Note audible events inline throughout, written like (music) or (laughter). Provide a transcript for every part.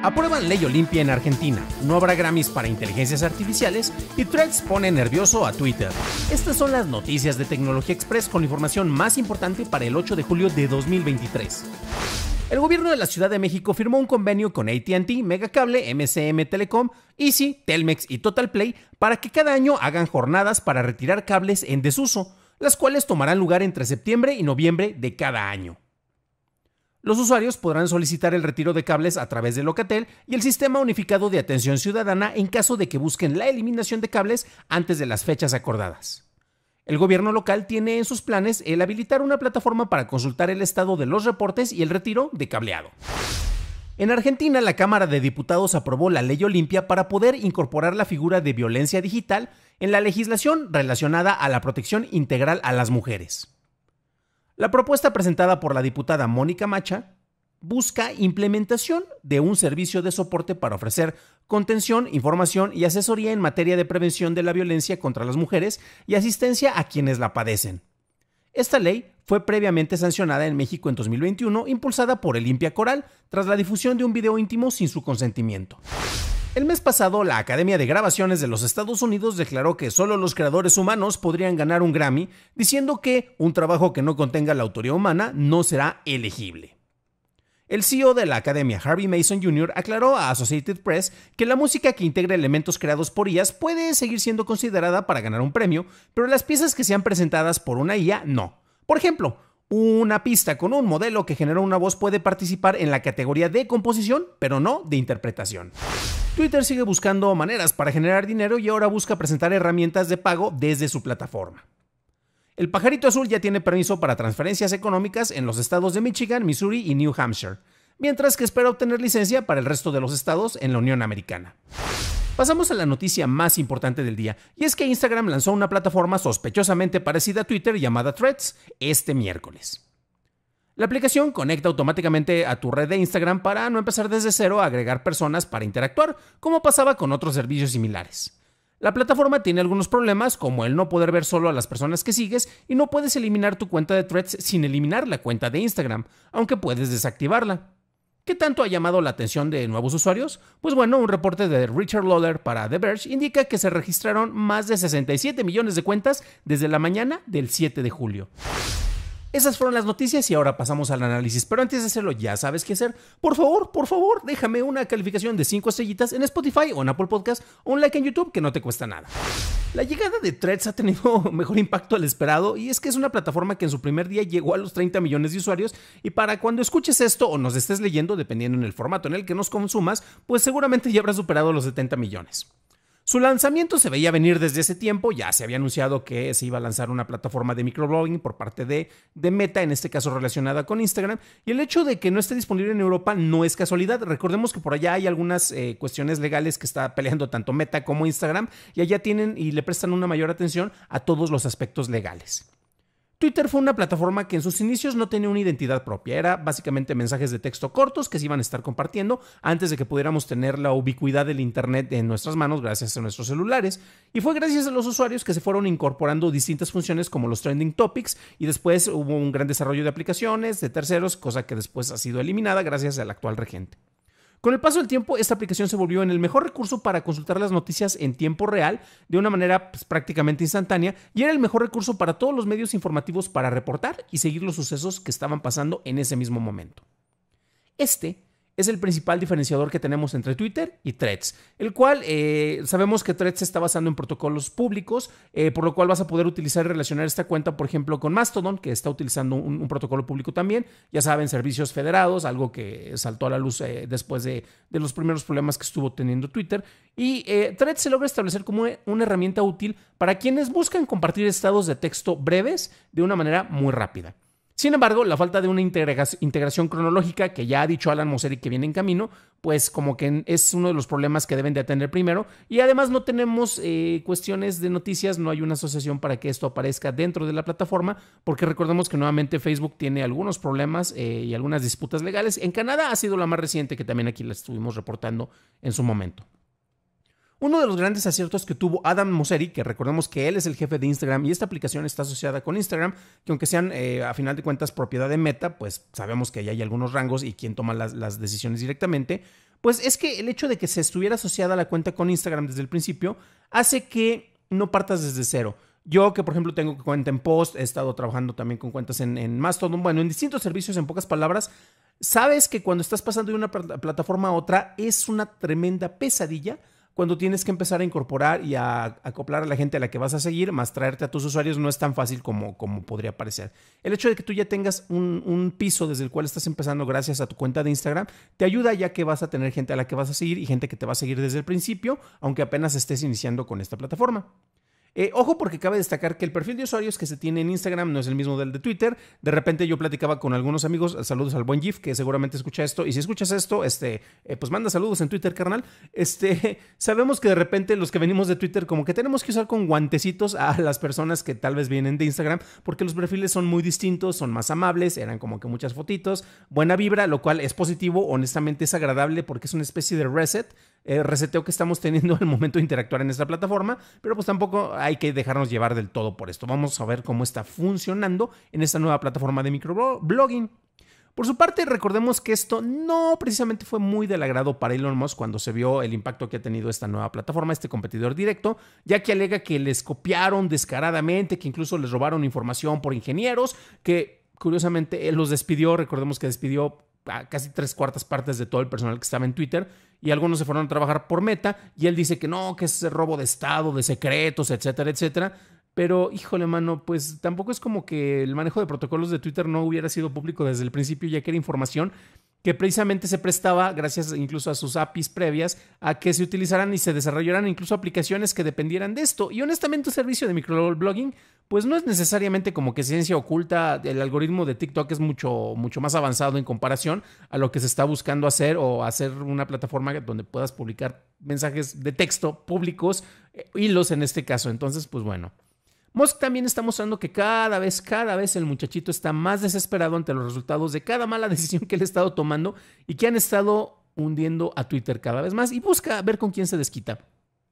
Aprueban ley Olimpia en Argentina, no habrá Grammys para inteligencias artificiales y Threads pone nervioso a Twitter. Estas son las noticias de Tecnología Express con la información más importante para el 8 de julio de 2023. El gobierno de la Ciudad de México firmó un convenio con ATT, Megacable, MCM Telecom, Easy, Telmex y Total Play para que cada año hagan jornadas para retirar cables en desuso, las cuales tomarán lugar entre septiembre y noviembre de cada año. Los usuarios podrán solicitar el retiro de cables a través de Locatel y el Sistema Unificado de Atención Ciudadana en caso de que busquen la eliminación de cables antes de las fechas acordadas. El gobierno local tiene en sus planes el habilitar una plataforma para consultar el estado de los reportes y el retiro de cableado. En Argentina, la Cámara de Diputados aprobó la ley Olimpia para poder incorporar la figura de violencia digital en la legislación relacionada a la protección integral a las mujeres. La propuesta presentada por la diputada Mónica Macha busca implementación de un servicio de soporte para ofrecer contención, información y asesoría en materia de prevención de la violencia contra las mujeres y asistencia a quienes la padecen. Esta ley fue previamente sancionada en México en 2021, impulsada por el Impia Coral, tras la difusión de un video íntimo sin su consentimiento. El mes pasado, la Academia de Grabaciones de los Estados Unidos declaró que solo los creadores humanos podrían ganar un Grammy, diciendo que un trabajo que no contenga la autoría humana no será elegible. El CEO de la Academia, Harvey Mason Jr., aclaró a Associated Press que la música que integra elementos creados por IAS puede seguir siendo considerada para ganar un premio, pero las piezas que sean presentadas por una IA no. Por ejemplo, una pista con un modelo que genera una voz puede participar en la categoría de composición, pero no de interpretación. Twitter sigue buscando maneras para generar dinero y ahora busca presentar herramientas de pago desde su plataforma. El pajarito azul ya tiene permiso para transferencias económicas en los estados de Michigan, Missouri y New Hampshire, mientras que espera obtener licencia para el resto de los estados en la Unión Americana. Pasamos a la noticia más importante del día, y es que Instagram lanzó una plataforma sospechosamente parecida a Twitter llamada Threads este miércoles. La aplicación conecta automáticamente a tu red de Instagram para no empezar desde cero a agregar personas para interactuar, como pasaba con otros servicios similares. La plataforma tiene algunos problemas, como el no poder ver solo a las personas que sigues y no puedes eliminar tu cuenta de threads sin eliminar la cuenta de Instagram, aunque puedes desactivarla. ¿Qué tanto ha llamado la atención de nuevos usuarios? Pues bueno, un reporte de Richard Lawler para The Verge indica que se registraron más de 67 millones de cuentas desde la mañana del 7 de julio. Esas fueron las noticias y ahora pasamos al análisis. Pero antes de hacerlo, ya sabes qué hacer. Por favor, por favor, déjame una calificación de 5 estrellitas en Spotify o en Apple Podcast o un like en YouTube que no te cuesta nada. La llegada de Threads ha tenido (laughs) mejor impacto al esperado y es que es una plataforma que en su primer día llegó a los 30 millones de usuarios y para cuando escuches esto o nos estés leyendo, dependiendo en el formato en el que nos consumas, pues seguramente ya habrás superado los 70 millones. Su lanzamiento se veía venir desde ese tiempo, ya se había anunciado que se iba a lanzar una plataforma de microblogging por parte de, de Meta, en este caso relacionada con Instagram, y el hecho de que no esté disponible en Europa no es casualidad. Recordemos que por allá hay algunas eh, cuestiones legales que está peleando tanto Meta como Instagram, y allá tienen y le prestan una mayor atención a todos los aspectos legales. Twitter fue una plataforma que en sus inicios no tenía una identidad propia, era básicamente mensajes de texto cortos que se iban a estar compartiendo antes de que pudiéramos tener la ubicuidad del Internet en nuestras manos gracias a nuestros celulares. Y fue gracias a los usuarios que se fueron incorporando distintas funciones como los trending topics y después hubo un gran desarrollo de aplicaciones de terceros, cosa que después ha sido eliminada gracias al actual regente. Con el paso del tiempo, esta aplicación se volvió en el mejor recurso para consultar las noticias en tiempo real, de una manera pues, prácticamente instantánea, y era el mejor recurso para todos los medios informativos para reportar y seguir los sucesos que estaban pasando en ese mismo momento. Este es el principal diferenciador que tenemos entre Twitter y Threads, el cual eh, sabemos que Threads está basando en protocolos públicos, eh, por lo cual vas a poder utilizar y relacionar esta cuenta, por ejemplo, con Mastodon, que está utilizando un, protocolo público también, ya saben, servicios federados, algo que saltó a la luz eh, después de, de, los primeros problemas que estuvo teniendo Twitter, y Threads se logra establecer como una herramienta útil para quienes buscan compartir estados de texto breves de una manera muy rápida. Sin embargo, la falta de una integración cronológica, que ya ha dicho Alan y que viene en camino, pues como que es uno de los problemas que deben de atender primero. Y además no tenemos eh, cuestiones de noticias, no hay una asociación para que esto aparezca dentro de la plataforma, porque recordemos que nuevamente Facebook tiene algunos problemas eh, y algunas disputas legales. En Canadá ha sido la más reciente que también aquí la estuvimos reportando en su momento. Uno de los grandes aciertos que tuvo Adam Mosseri, que recordemos que él es el jefe de Instagram y esta aplicación está asociada con Instagram, que aunque sean eh, a final de cuentas propiedad de Meta, pues sabemos que ahí hay algunos rangos y quién toma las, decisiones directamente, pues es que el hecho de que se estuviera asociada la cuenta con Instagram desde el principio hace que no partas desde cero. Yo, que por ejemplo tengo cuenta en Post, he estado trabajando también con cuentas en, en Mastodon, bueno, en distintos servicios, en pocas palabras, sabes que cuando estás pasando de una plataforma a otra es una tremenda pesadilla cuando tienes que empezar a incorporar y a acoplar a la gente a la que vas a seguir, más traerte a tus usuarios, no es tan fácil como, como podría parecer. El hecho de que tú ya tengas un, un, piso desde el cual estás empezando gracias a tu cuenta de Instagram, te ayuda ya que vas a tener gente a la que vas a seguir y gente que te va a seguir desde el principio, aunque apenas estés iniciando con esta plataforma. Eh, ojo porque cabe destacar que el perfil de usuarios que se tiene en Instagram no es el mismo del de Twitter. De repente yo platicaba con algunos amigos, saludos al buen GIF, que seguramente escucha esto. Y si escuchas esto, este, eh, pues manda saludos en Twitter, carnal. Este, (laughs) sabemos que de repente los que venimos de Twitter como que tenemos que usar con guantecitos a las personas que tal vez vienen de Instagram porque los perfiles son muy distintos, son más amables, eran como que muchas fotitos, buena vibra, lo cual es positivo, honestamente es agradable porque es una especie de reset eh, reseteo que estamos teniendo (laughs) al momento de interactuar en esta plataforma, pero pues tampoco hay que dejarnos llevar del todo por esto. Vamos a ver cómo está funcionando en esta nueva plataforma de microblogging. Por su parte, recordemos que esto no precisamente fue muy del agrado para Elon Musk cuando se vio el impacto que ha tenido esta nueva plataforma, este competidor directo, ya que alega que les copiaron descaradamente, que incluso les robaron información por ingenieros, que curiosamente él los despidió, recordemos que despidió casi tres cuartas partes de todo el personal que estaba en Twitter y algunos se fueron a trabajar por Meta y él dice que no, que es robo de Estado, de secretos, etcétera, etcétera. Pero híjole, mano, pues tampoco es como que el manejo de protocolos de Twitter no hubiera sido público desde el principio, ya que era información que precisamente se prestaba, gracias incluso a sus APIs previas, a que se utilizaran y se desarrollaran incluso aplicaciones que dependieran de esto. Y honestamente, un servicio de microblogging, pues no es necesariamente como que ciencia oculta. El algoritmo de TikTok es mucho, mucho más avanzado en comparación a lo que se está buscando hacer o hacer una plataforma donde puedas publicar mensajes de texto públicos, eh, hilos en este caso. Entonces, pues bueno. Musk también está mostrando que cada vez, cada vez el muchachito está más desesperado ante los resultados de cada mala (laughs) decisión que él ha estado tomando y que han estado hundiendo a Twitter cada vez más y busca ver con quién se desquita.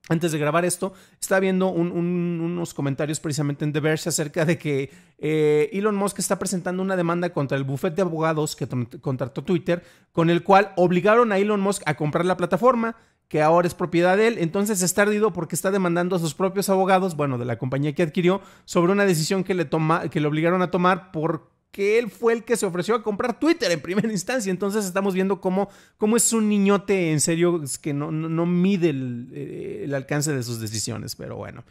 Antes de grabar esto, estaba viendo unos comentarios precisamente en The Verge acerca de que eh, Elon Musk está presentando una demanda contra el bufete de abogados que contrató Twitter, con el cual obligaron a Elon Musk a comprar la plataforma que ahora es propiedad de él. Entonces está tardido porque está demandando a sus propios abogados, bueno, de la compañía que adquirió, sobre una decisión que le, toma, que le obligaron a tomar porque él fue el que se ofreció a comprar Twitter en primera (laughs) instancia. Entonces estamos viendo cómo, cómo es un niñote en serio que no, mide eh, el alcance de sus decisiones. Pero bueno,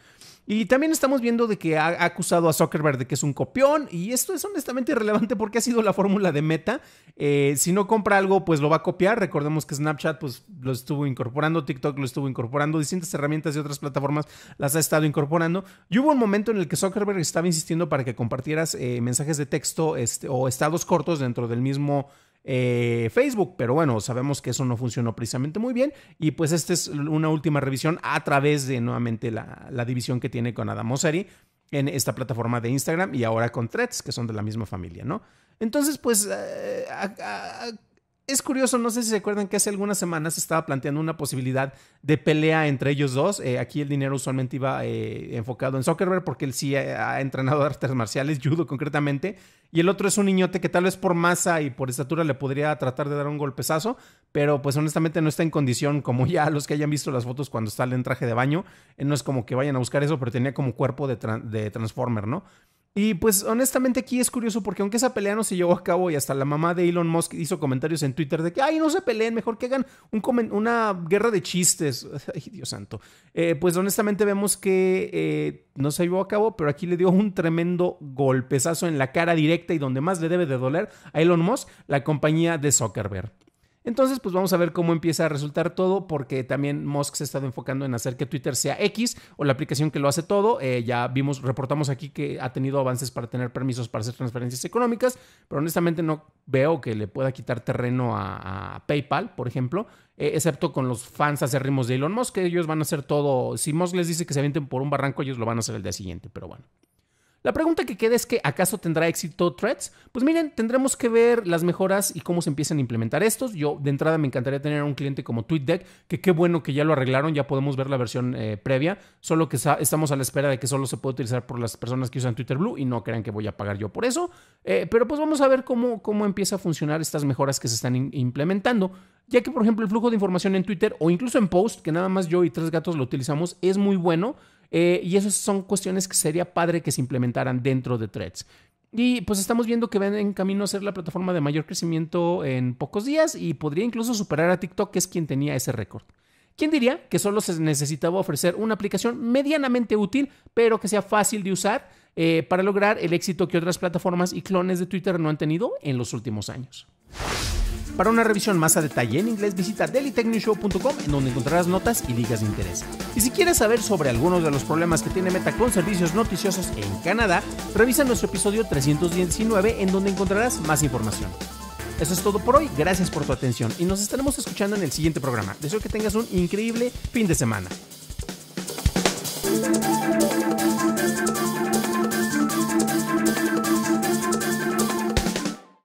y también estamos viendo de que ha acusado a Zuckerberg de que es un copión y esto es honestamente irrelevante porque ha sido la fórmula de Meta. Eh, si no compra algo, pues lo va a copiar. Recordemos que Snapchat pues lo estuvo incorporando, TikTok lo estuvo incorporando, distintas herramientas y otras plataformas las ha estado incorporando. Y hubo un momento en el que Zuckerberg estaba insistiendo para que compartieras eh, mensajes de texto este, o estados cortos dentro del mismo eh, Facebook, pero bueno, sabemos que eso no funcionó precisamente muy bien y pues esta es una última revisión a través de nuevamente la, división que tiene con Adam Mosseri en esta plataforma de Instagram y ahora con Threads, que son de la misma familia, ¿no? Entonces, pues, eh, a, es curioso, no sé si se acuerdan que hace algunas semanas se estaba planteando una posibilidad de pelea entre ellos dos. Eh, aquí el dinero usualmente iba eh, enfocado en Zuckerberg porque él sí eh, ha entrenado (laughs) artes marciales, judo concretamente. Y el otro es un niñote que tal vez por masa y por estatura le podría tratar de dar un golpesazo, pero pues honestamente no está en condición, como ya los que hayan visto las fotos cuando está en traje de baño, no es como que vayan a buscar eso, pero tenía como cuerpo de, de Transformer, ¿no? Y pues honestamente aquí es curioso porque aunque esa pelea no se llevó a cabo y hasta la mamá de Elon Musk hizo comentarios en Twitter de que, ay, no se peleen, mejor que hagan una guerra de chistes. (laughs) ay, Dios santo. Eh, pues honestamente vemos que eh, no se llevó a cabo, pero aquí le dio un tremendo golpezazo en la cara directa y donde más le debe de doler a Elon Musk, la compañía de Zuckerberg. Entonces, pues vamos a ver cómo empieza a resultar todo, porque también Musk se ha estado enfocando en hacer que Twitter sea X o la aplicación que lo hace todo. Eh, ya vimos, reportamos aquí que ha tenido avances para tener permisos para hacer transferencias económicas, pero honestamente no veo que le pueda quitar terreno a, PayPal, por ejemplo, eh, excepto con los fans acérrimos de Elon Musk, que ellos van a hacer todo. Si Musk les dice que se avienten por un barranco, ellos lo van a hacer el día siguiente, pero bueno. La pregunta que queda es que ¿acaso tendrá éxito Threads? Pues miren, tendremos que ver las mejoras y cómo se empiezan a implementar estos. Yo de entrada me encantaría tener un cliente como TweetDeck, que qué bueno que ya lo arreglaron, ya podemos ver la versión eh, previa, solo que estamos a la espera de que solo se pueda utilizar por las personas que usan Twitter Blue y no crean que voy a pagar yo por eso. Eh, pero pues vamos a ver cómo, cómo empieza a funcionar estas mejoras que se están implementando ya que por ejemplo el flujo de información en Twitter o incluso en Post, que nada más yo y tres gatos lo utilizamos, es muy bueno, eh, y esas son cuestiones que sería padre que se implementaran dentro de Threads. Y pues estamos viendo que ven en camino a ser la plataforma de mayor crecimiento en pocos días y podría incluso superar a TikTok, que es quien tenía ese récord. ¿Quién diría que solo se necesitaba ofrecer una aplicación medianamente útil, pero que sea fácil de usar eh, para lograr el éxito que otras plataformas y clones de Twitter no han tenido en los últimos años? Para una revisión más a detalle en inglés, visita dailytechnewshow.com en donde encontrarás notas y ligas de interés. Y si quieres saber sobre algunos de los problemas que tiene Meta con servicios noticiosos en Canadá, revisa nuestro episodio 319 en donde encontrarás más información. Eso es todo por hoy, gracias por tu atención y nos estaremos escuchando en el siguiente programa. Deseo que tengas un increíble fin de semana.